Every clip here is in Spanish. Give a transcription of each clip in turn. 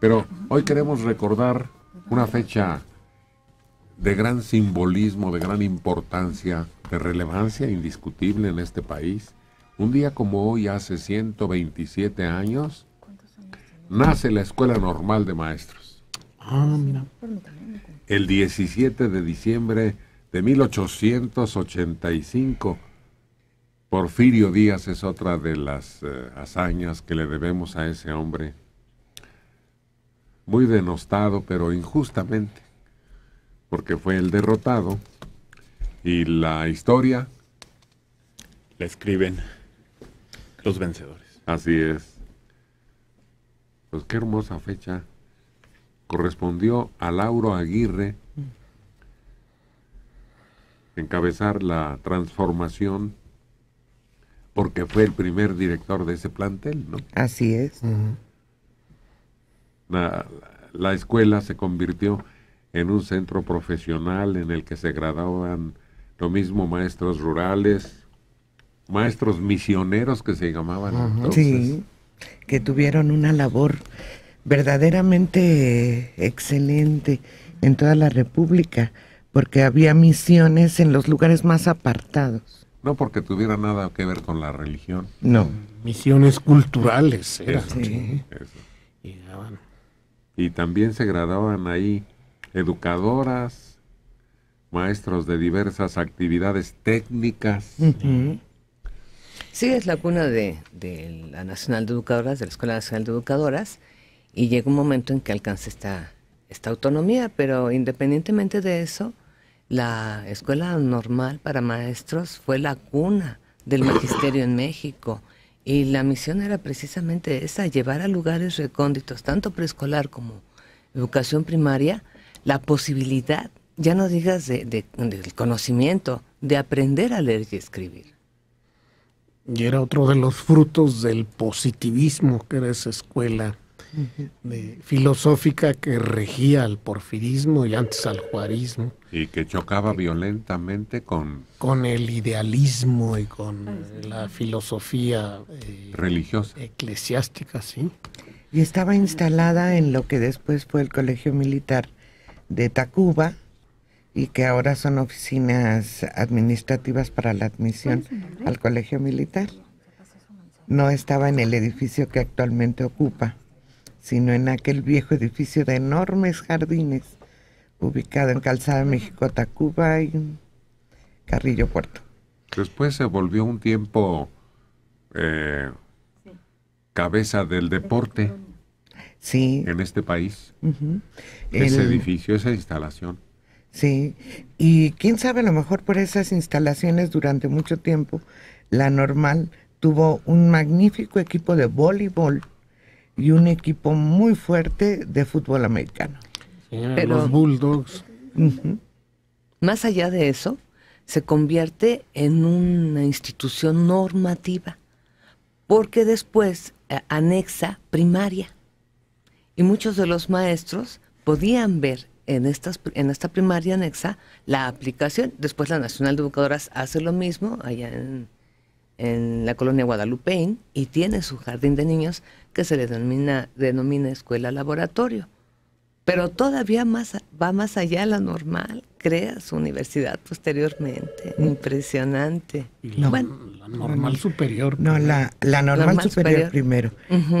Pero hoy queremos recordar una fecha de gran simbolismo, de gran importancia, de relevancia indiscutible en este país. Un día como hoy, hace 127 años, nace la Escuela Normal de Maestros. Ah, mira. El 17 de diciembre de 1885. Porfirio Díaz es otra de las eh, hazañas que le debemos a ese hombre muy denostado, pero injustamente, porque fue el derrotado y la historia la escriben los vencedores. Así es. Pues qué hermosa fecha. Correspondió a Lauro Aguirre encabezar la transformación porque fue el primer director de ese plantel, ¿no? Así es la, escuela se convirtió en un centro profesional en el que se graduaban lo mismo maestros rurales, maestros misioneros que se llamaban. Sí, que tuvieron una labor verdaderamente excelente en toda la República, porque había misiones en los lugares más apartados. No porque tuviera nada que ver con la religión. No. Misiones culturales. Eran, sí y también se graduaban ahí educadoras, maestros de diversas actividades técnicas. Sí, es la cuna de, la Nacional de Educadoras, de la Escuela Nacional de Educadoras, y llega un momento en que alcanza esta autonomía, pero independientemente de eso, la escuela normal para maestros fue la cuna del magisterio en México. Y la misión era precisamente esa, llevar a lugares recónditos, tanto preescolar como educación primaria, la posibilidad, ya no digas de, de, del conocimiento, de aprender a leer y escribir. Y era otro de los frutos del positivismo que era esa escuela filosófica que regía al porfirismo y antes al juarismo. Y que chocaba violentamente con... Con el idealismo y con la filosofía eh, religiosa. Eclesiástica, sí. Y estaba instalada en lo que después fue el Colegio Militar de Tacuba y que ahora son oficinas administrativas para la admisión al Colegio Militar. No estaba en el edificio que actualmente ocupa sino en aquel viejo edificio de enormes jardines, ubicado en Calzada México Tacuba y Carrillo Puerto. Después se volvió un tiempo eh, cabeza del deporte. En este país. Ese edificio, esa instalación. Sí, y quién sabe, a lo mejor por esas instalaciones durante mucho tiempo, la normal tuvo un magnífico equipo de voleibol y un equipo muy fuerte de fútbol americano. los Bulldogs. Más allá de eso, se convierte en una institución normativa, porque después eh, anexa primaria. Y muchos de los maestros podían ver en, estas, en esta primaria anexa la aplicación. Después la Nacional de Educadoras hace lo mismo allá en en la colonia Guadalupeín y tiene su jardín de niños que se le denomina, denomina escuela laboratorio. Pero todavía más, va más allá de la normal, crea su universidad posteriormente. Impresionante. la, normal superior. No, pues. la, la normal, superior, primero.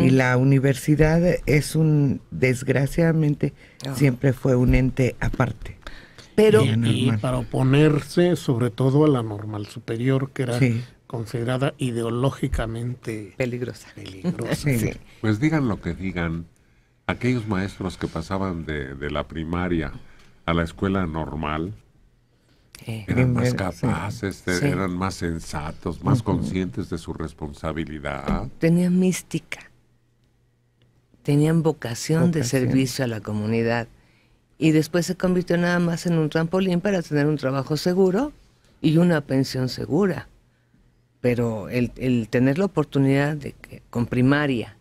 Y la universidad es un, desgraciadamente, ah. siempre fue un ente aparte. Pero, y, para oponerse sobre todo a la normal superior, que era considerada ideológicamente peligrosa. peligrosa. Pues digan lo que digan, aquellos maestros que pasaban de, la primaria a la escuela normal, eh. eran más capaces, eran más sensatos, más conscientes de su responsabilidad. Tenían mística, tenían vocación de servicio a la comunidad y después se convirtió nada más en un trampolín para tener un trabajo seguro y una pensión segura pero el, tener la oportunidad de que con primaria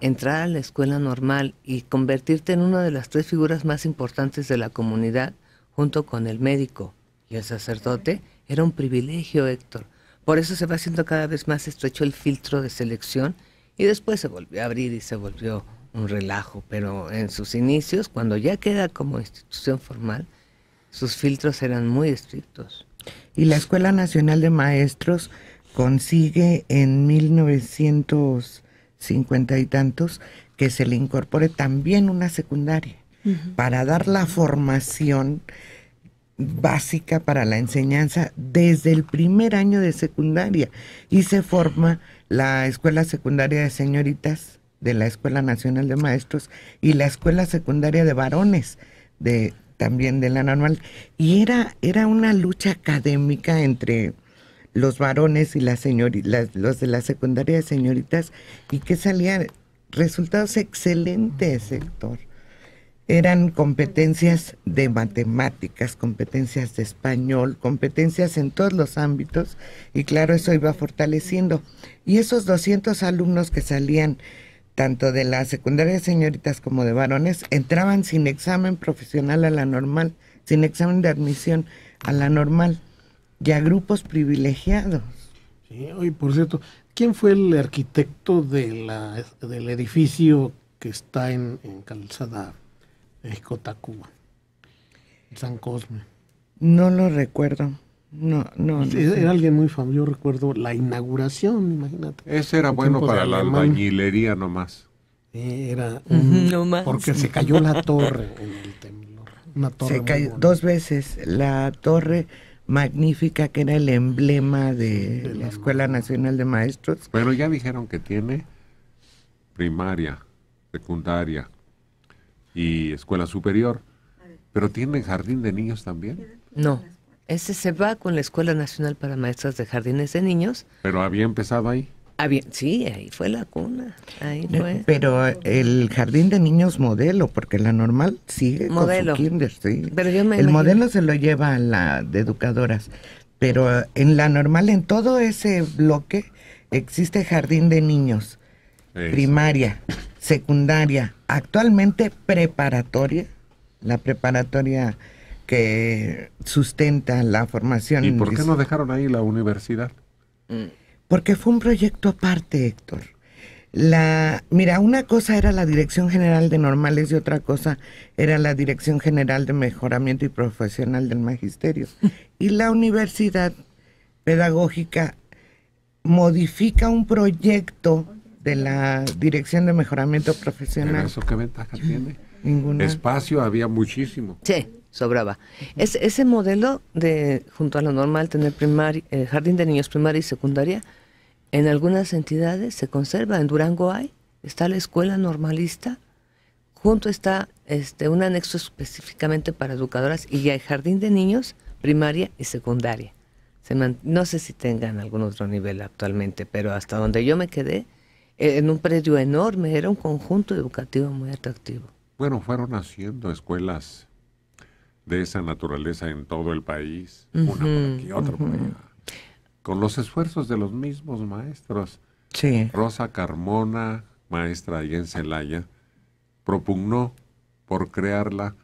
entrar a la escuela normal y convertirte en una de las tres figuras más importantes de la comunidad, junto con el médico y el sacerdote, era un privilegio, Héctor. Por eso se va haciendo cada vez más estrecho el filtro de selección y después se volvió a abrir y se volvió un relajo, pero en sus inicios, cuando ya queda como institución formal, sus filtros eran muy estrictos y la Escuela Nacional de Maestros consigue en 1950 y tantos que se le incorpore también una secundaria para dar la formación básica para la enseñanza desde el primer año de secundaria y se forma la Escuela Secundaria de Señoritas de la Escuela Nacional de Maestros y la Escuela Secundaria de Varones de, también de la normal. Y era, era una lucha académica entre los varones y las señoritas, los de la secundaria de señoritas, y que salían resultados excelentes, Héctor. Eran competencias de matemáticas, competencias de español, competencias en todos los ámbitos, y claro, eso iba fortaleciendo. Y esos 200 alumnos que salían tanto de la secundaria señoritas como de varones, entraban sin examen profesional a la normal, sin examen de admisión a la normal, y a grupos privilegiados. Sí, oye, por cierto, ¿quién fue el arquitecto de la, del edificio que está en, en Calzada México, Tacuba? San Cosme. No lo recuerdo. No, no. Era, alguien muy famoso, yo recuerdo la inauguración, imagínate. Ese era bueno para la albañilería nomás. Era no más. porque se cayó la torre Una torre se cayó dos veces la torre magnífica que era el emblema de, la, Escuela Nacional de Maestros. Pero ya dijeron que tiene primaria, secundaria y escuela superior. Pero tiene jardín de niños también. No. Ese se va con la Escuela Nacional para Maestras de Jardines de Niños. ¿Pero había empezado ahí? sí, ahí fue la cuna. Ahí eh, fue. Pero eh, el jardín de niños modelo, porque la normal sigue modelo. kinder, el modelo se lo lleva a la de educadoras. Pero eh, en la normal, en todo ese bloque, existe jardín de niños. Primaria, secundaria, actualmente preparatoria. La preparatoria que sustenta la formación. ¿Y por qué no dejaron ahí la universidad? Mm. Porque fue un proyecto aparte, Héctor. La, mira, una cosa era la Dirección General de Normales y otra cosa era la Dirección General de Mejoramiento y Profesional del Magisterio. Y la Universidad Pedagógica modifica un proyecto de la Dirección de Mejoramiento Profesional. qué ventaja tiene? Espacio había muchísimo. Sí sobraba. Es, ese modelo de, junto a lo normal, tener primaria, eh, jardín de niños primaria y secundaria, en algunas entidades se conserva. En Durango hay, está la escuela normalista, junto está este, un anexo específicamente para educadoras y hay jardín de niños primaria y secundaria. no sé si tengan algún otro nivel actualmente, pero hasta donde yo me quedé, eh, en un predio enorme, era un conjunto educativo muy atractivo. Bueno, fueron haciendo escuelas de esa naturaleza en todo el país, una por aquí, otra por allá, con los esfuerzos de los mismos maestros. Sí. Rosa Carmona, maestra de en Celaya, propugnó por crearla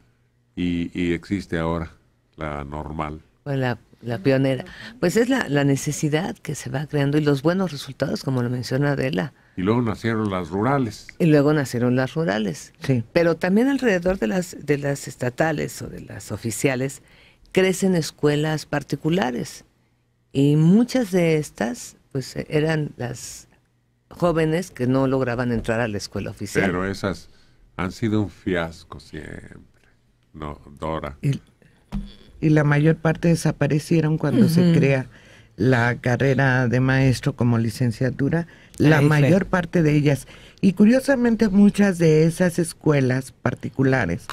y, existe ahora la normal. la, pionera. Pues es la, la necesidad que se va creando y los buenos resultados, como lo menciona Adela y luego nacieron las rurales. Y luego nacieron las rurales. Sí. Pero también alrededor de las, de las estatales o de las oficiales crecen escuelas particulares. Y muchas de estas, pues eh, eran las jóvenes que no lograban entrar a la escuela oficial. Pero esas han sido un fiasco siempre. No, Dora. Y, la mayor parte desaparecieron cuando se crea la carrera de maestro como licenciatura la mayor parte de ellas. Y curiosamente muchas de esas escuelas particulares,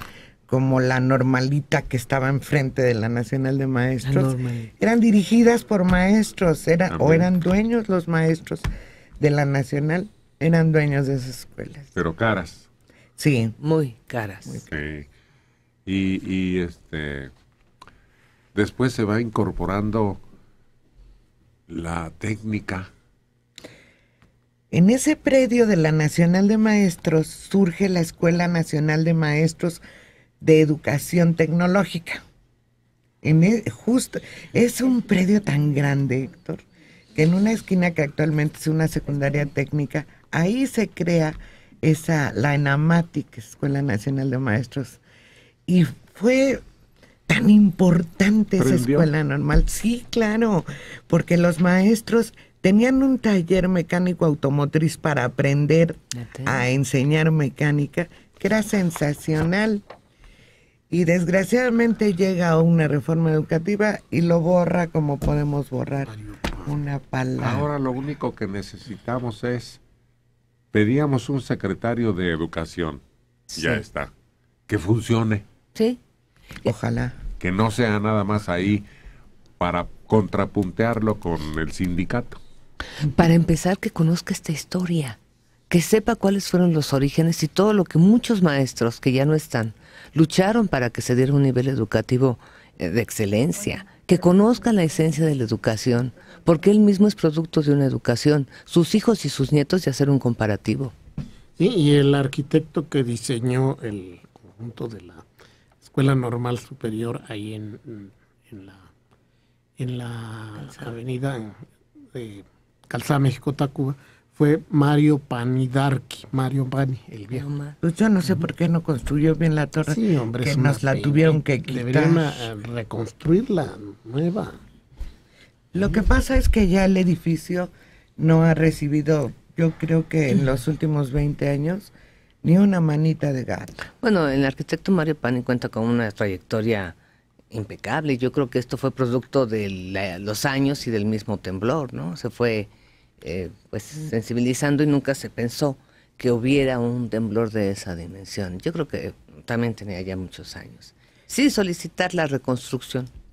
como la normalita que estaba enfrente de la Nacional de Maestros, eran dirigidas por maestros, era, o eran dueños los maestros de la Nacional, eran dueños de esas escuelas. Pero caras. Sí. Muy caras. Y, y este después se va incorporando la técnica en ese predio de la Nacional de Maestros surge la Escuela Nacional de Maestros de Educación Tecnológica. En e, justo, es un predio tan grande, Héctor, que en una esquina que actualmente es una secundaria técnica, ahí se crea esa, la Enamatic, Escuela Nacional de Maestros. Y fue tan importante esa escuela normal. Sí, claro, porque los maestros Tenían un taller mecánico automotriz para aprender a enseñar mecánica, que era sensacional. Y desgraciadamente llega una reforma educativa y lo borra como podemos borrar una palabra. Ahora lo único que necesitamos es, pedíamos un secretario de educación, ya está, que funcione. Sí. Ojalá. Que no sea nada más ahí para contrapuntearlo con el sindicato. Para empezar, que conozca esta historia, que sepa cuáles fueron los orígenes y todo lo que muchos maestros que ya no están lucharon para que se diera un nivel educativo eh, de excelencia, que conozca la esencia de la educación, porque él mismo es producto de una educación, sus hijos y sus nietos y hacer un comparativo. Sí, y el arquitecto que diseñó el conjunto de la Escuela Normal Superior ahí en, la, la avenida de Calzada México Tacuba fue Mario Panidarki, Mario Pani, el viejo. Pues yo no sé por qué no construyó bien la torre. Sí, hombre, que nos la tuvieron que quitar. Deberían eh, reconstruirla nueva. Lo que pasa es que ya el edificio no ha recibido, yo creo que en los últimos 20 años, ni una manita de gato. Bueno, el arquitecto Mario Pani cuenta con una trayectoria impecable. Yo creo que esto fue producto de los años y del mismo temblor, ¿no? Se fue eh, pues sensibilizando y nunca se pensó que hubiera un temblor de esa dimensión. Yo creo que también tenía ya muchos años. Sí, solicitar la reconstrucción.